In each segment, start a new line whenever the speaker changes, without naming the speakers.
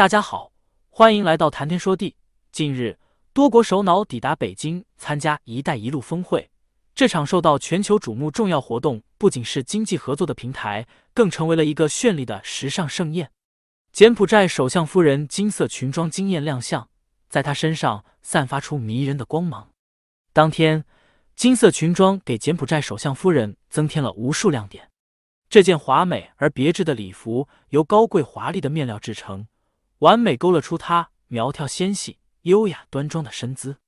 大家好，欢迎来到谈天说地。近日，多国首脑抵达北京参加“一带一路”峰会。这场受到全球瞩目重要活动，不仅是经济合作的平台，更成为了一个绚丽的时尚盛宴。柬埔寨首相夫人金色裙装惊艳亮相，在她身上散发出迷人的光芒。当天，金色裙装给柬埔寨首相夫人增添了无数亮点。这件华美而别致的礼服由高贵华丽的面料制成。完美勾勒出她苗条纤细、优雅端庄的身姿，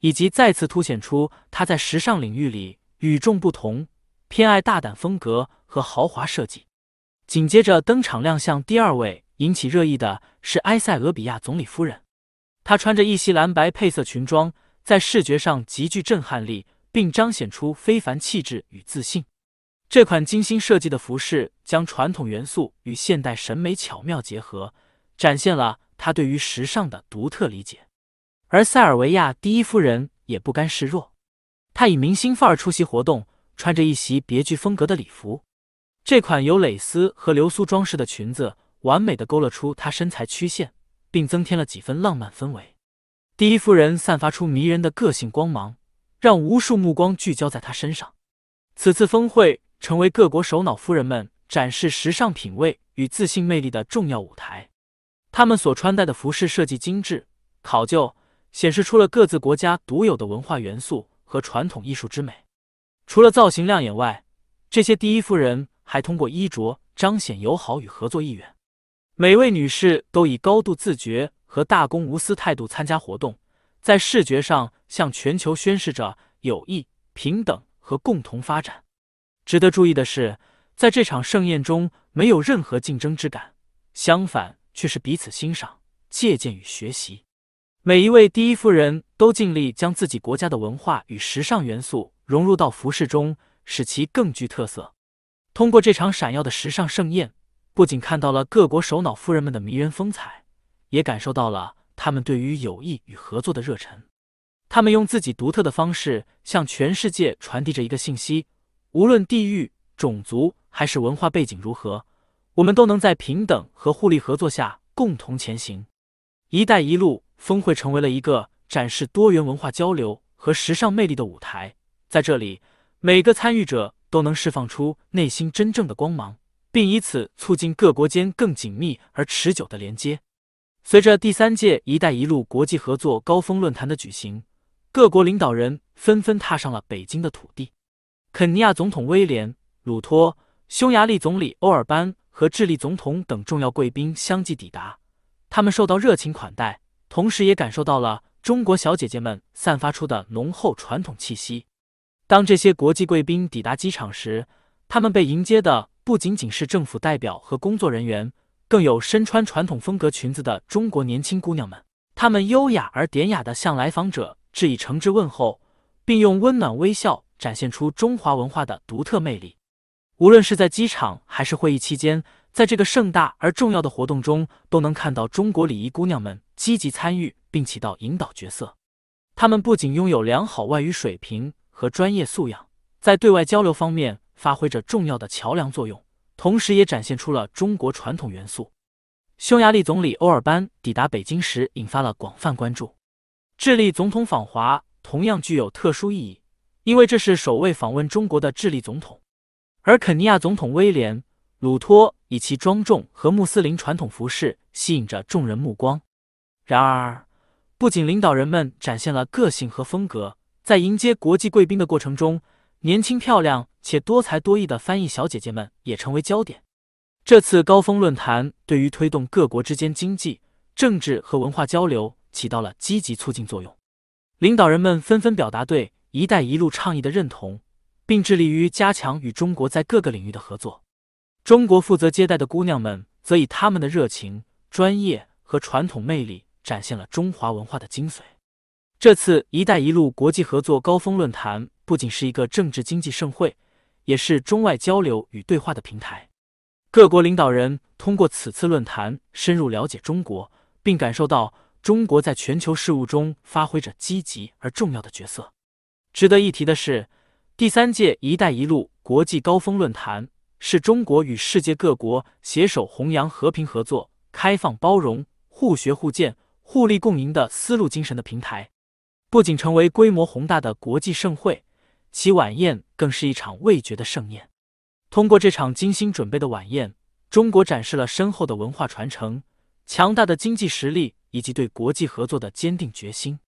以及再次凸显出她在时尚领域里与众不同、偏爱大胆风格和豪华设计。紧接着登场亮相，第二位引起热议的是埃塞俄比亚总理夫人，她穿着一袭蓝白配色裙装，在视觉上极具震撼力，并彰显出非凡气质与自信。这款精心设计的服饰将传统元素与现代审美巧妙结合。展现了她对于时尚的独特理解，而塞尔维亚第一夫人也不甘示弱，她以明星范儿出席活动，穿着一袭别具风格的礼服。这款由蕾丝和流苏装饰的裙子，完美的勾勒出她身材曲线，并增添了几分浪漫氛围。第一夫人散发出迷人的个性光芒，让无数目光聚焦在她身上。此次峰会成为各国首脑夫人们展示时尚品味与自信魅力的重要舞台。他们所穿戴的服饰设计精致考究，显示出了各自国家独有的文化元素和传统艺术之美。除了造型亮眼外，这些第一夫人还通过衣着彰显友好与合作意愿。每位女士都以高度自觉和大公无私态度参加活动，在视觉上向全球宣示着友谊、平等和共同发展。值得注意的是，在这场盛宴中没有任何竞争之感，相反。却是彼此欣赏、借鉴与学习。每一位第一夫人都尽力将自己国家的文化与时尚元素融入到服饰中，使其更具特色。通过这场闪耀的时尚盛宴，不仅看到了各国首脑夫人们的迷人风采，也感受到了他们对于友谊与合作的热忱。他们用自己独特的方式向全世界传递着一个信息：无论地域、种族还是文化背景如何。我们都能在平等和互利合作下共同前行。“一带一路”峰会成为了一个展示多元文化交流和时尚魅力的舞台，在这里，每个参与者都能释放出内心真正的光芒，并以此促进各国间更紧密而持久的连接。随着第三届“一带一路”国际合作高峰论坛的举行，各国领导人纷纷踏上了北京的土地。肯尼亚总统威廉·鲁托、匈牙利总理欧尔班。和智利总统等重要贵宾相继抵达，他们受到热情款待，同时也感受到了中国小姐姐们散发出的浓厚传统气息。当这些国际贵宾抵达机场时，他们被迎接的不仅仅是政府代表和工作人员，更有身穿传统风格裙子的中国年轻姑娘们。她们优雅而典雅地向来访者致以诚挚问候，并用温暖微笑展现出中华文化的独特魅力。无论是在机场还是会议期间，在这个盛大而重要的活动中，都能看到中国礼仪姑娘们积极参与并起到引导角色。她们不仅拥有良好外语水平和专业素养，在对外交流方面发挥着重要的桥梁作用，同时也展现出了中国传统元素。匈牙利总理欧尔班抵达北京时引发了广泛关注。智利总统访华同样具有特殊意义，因为这是首位访问中国的智利总统。而肯尼亚总统威廉·鲁托以其庄重和穆斯林传统服饰吸引着众人目光。然而，不仅领导人们展现了个性和风格，在迎接国际贵宾的过程中，年轻漂亮且多才多艺的翻译小姐姐们也成为焦点。这次高峰论坛对于推动各国之间经济、政治和文化交流起到了积极促进作用。领导人们纷纷表达对“一带一路”倡议的认同。并致力于加强与中国在各个领域的合作。中国负责接待的姑娘们则以他们的热情、专业和传统魅力，展现了中华文化的精髓。这次“一带一路”国际合作高峰论坛不仅是一个政治经济盛会，也是中外交流与对话的平台。各国领导人通过此次论坛，深入了解中国，并感受到中国在全球事务中发挥着积极而重要的角色。值得一提的是。第三届“一带一路”国际高峰论坛是中国与世界各国携手弘扬和平合作、开放包容、互学互鉴、互利共赢的丝路精神的平台，不仅成为规模宏大的国际盛会，其晚宴更是一场味觉的盛宴。通过这场精心准备的晚宴，中国展示了深厚的文化传承、强大的经济实力以及对国际合作的坚定决心。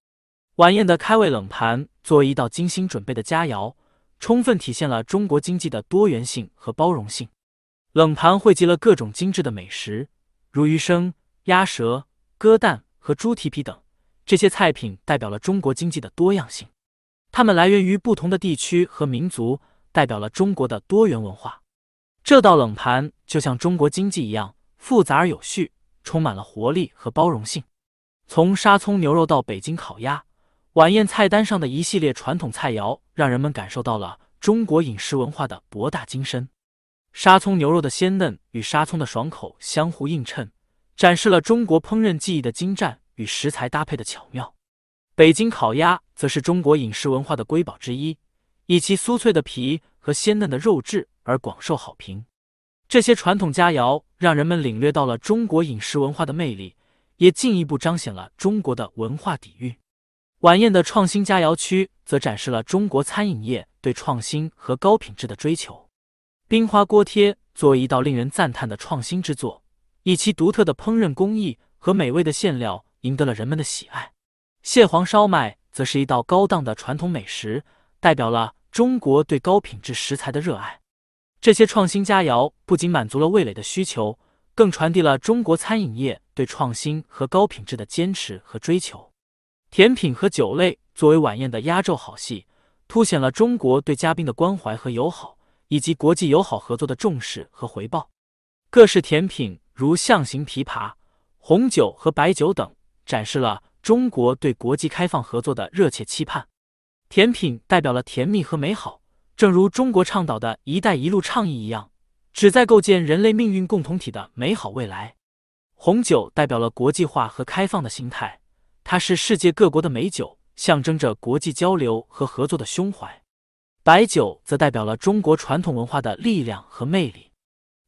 晚宴的开胃冷盘作为一道精心准备的佳肴。充分体现了中国经济的多元性和包容性。冷盘汇集了各种精致的美食，如鱼生、鸭舌、鸽蛋和猪蹄皮等。这些菜品代表了中国经济的多样性，它们来源于不同的地区和民族，代表了中国的多元文化。这道冷盘就像中国经济一样，复杂而有序，充满了活力和包容性。从沙葱牛肉到北京烤鸭。晚宴菜单上的一系列传统菜肴，让人们感受到了中国饮食文化的博大精深。沙葱牛肉的鲜嫩与沙葱的爽口相互映衬，展示了中国烹饪技艺的精湛与食材搭配的巧妙。北京烤鸭则是中国饮食文化的瑰宝之一，以其酥脆的皮和鲜嫩的肉质而广受好评。这些传统佳肴让人们领略到了中国饮食文化的魅力，也进一步彰显了中国的文化底蕴。晚宴的创新佳肴区则展示了中国餐饮业对创新和高品质的追求。冰花锅贴作为一道令人赞叹的创新之作，以其独特的烹饪工艺和美味的馅料赢得了人们的喜爱。蟹黄烧麦则是一道高档的传统美食，代表了中国对高品质食材的热爱。这些创新佳肴不仅满足了味蕾的需求，更传递了中国餐饮业对创新和高品质的坚持和追求。甜品和酒类作为晚宴的压轴好戏，凸显了中国对嘉宾的关怀和友好，以及国际友好合作的重视和回报。各式甜品如象形琵琶、红酒和白酒等，展示了中国对国际开放合作的热切期盼。甜品代表了甜蜜和美好，正如中国倡导的一带一路倡议一样，旨在构建人类命运共同体的美好未来。红酒代表了国际化和开放的心态。它是世界各国的美酒，象征着国际交流和合作的胸怀；白酒则代表了中国传统文化的力量和魅力。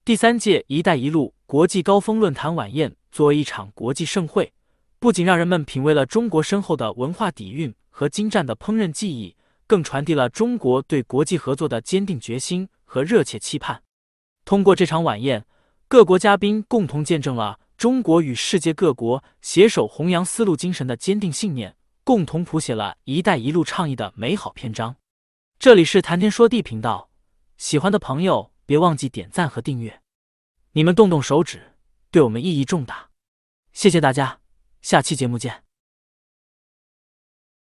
第三届“一带一路”国际高峰论坛晚宴作为一场国际盛会，不仅让人们品味了中国深厚的文化底蕴和精湛的烹饪技艺，更传递了中国对国际合作的坚定决心和热切期盼。通过这场晚宴，各国嘉宾共同见证了。中国与世界各国携手弘扬丝路精神的坚定信念，共同谱写了一带一路倡议的美好篇章。这里是谈天说地频道，喜欢的朋友别忘记点赞和订阅，你们动动手指对我们意义重大。谢谢大家，下期节目见。